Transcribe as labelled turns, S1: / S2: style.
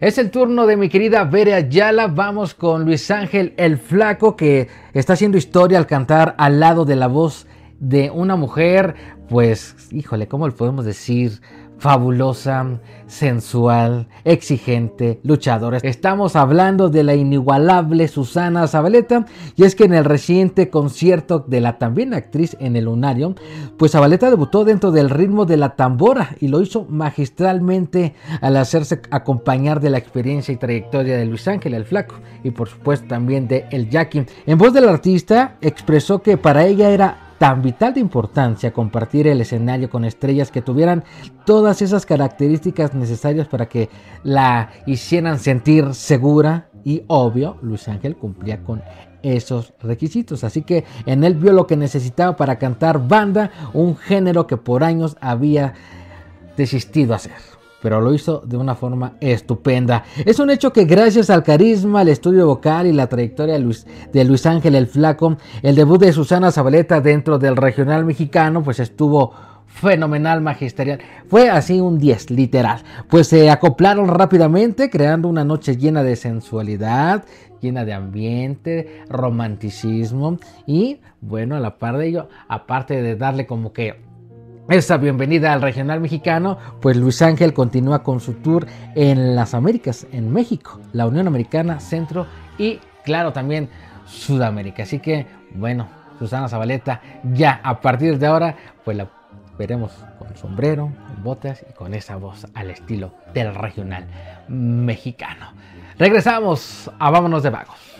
S1: Es el turno de mi querida Bere Ayala. Vamos con Luis Ángel el Flaco, que está haciendo historia al cantar al lado de la voz de una mujer. Pues, híjole, ¿cómo le podemos decir? fabulosa, sensual, exigente, luchadora. Estamos hablando de la inigualable Susana Zabaleta y es que en el reciente concierto de la también actriz en el Lunario, pues Zabaleta debutó dentro del ritmo de la tambora y lo hizo magistralmente al hacerse acompañar de la experiencia y trayectoria de Luis Ángel el Flaco y por supuesto también de El Jackie. En voz del artista expresó que para ella era tan vital de importancia compartir el escenario con estrellas que tuvieran todas esas características necesarias para que la hicieran sentir segura y obvio, Luis Ángel cumplía con esos requisitos. Así que en él vio lo que necesitaba para cantar banda, un género que por años había desistido hacer pero lo hizo de una forma estupenda. Es un hecho que gracias al carisma, al estudio vocal y la trayectoria de Luis, de Luis Ángel el Flaco, el debut de Susana Zabaleta dentro del regional mexicano, pues estuvo fenomenal, magisterial. Fue así un 10, literal. Pues se acoplaron rápidamente, creando una noche llena de sensualidad, llena de ambiente, romanticismo y, bueno, a la par de ello, aparte de darle como que esta bienvenida al regional mexicano, pues Luis Ángel continúa con su tour en las Américas, en México, la Unión Americana, Centro y, claro, también Sudamérica. Así que, bueno, Susana Zabaleta, ya a partir de ahora, pues la veremos con sombrero, con botas y con esa voz al estilo del regional mexicano. Regresamos a Vámonos de Vagos.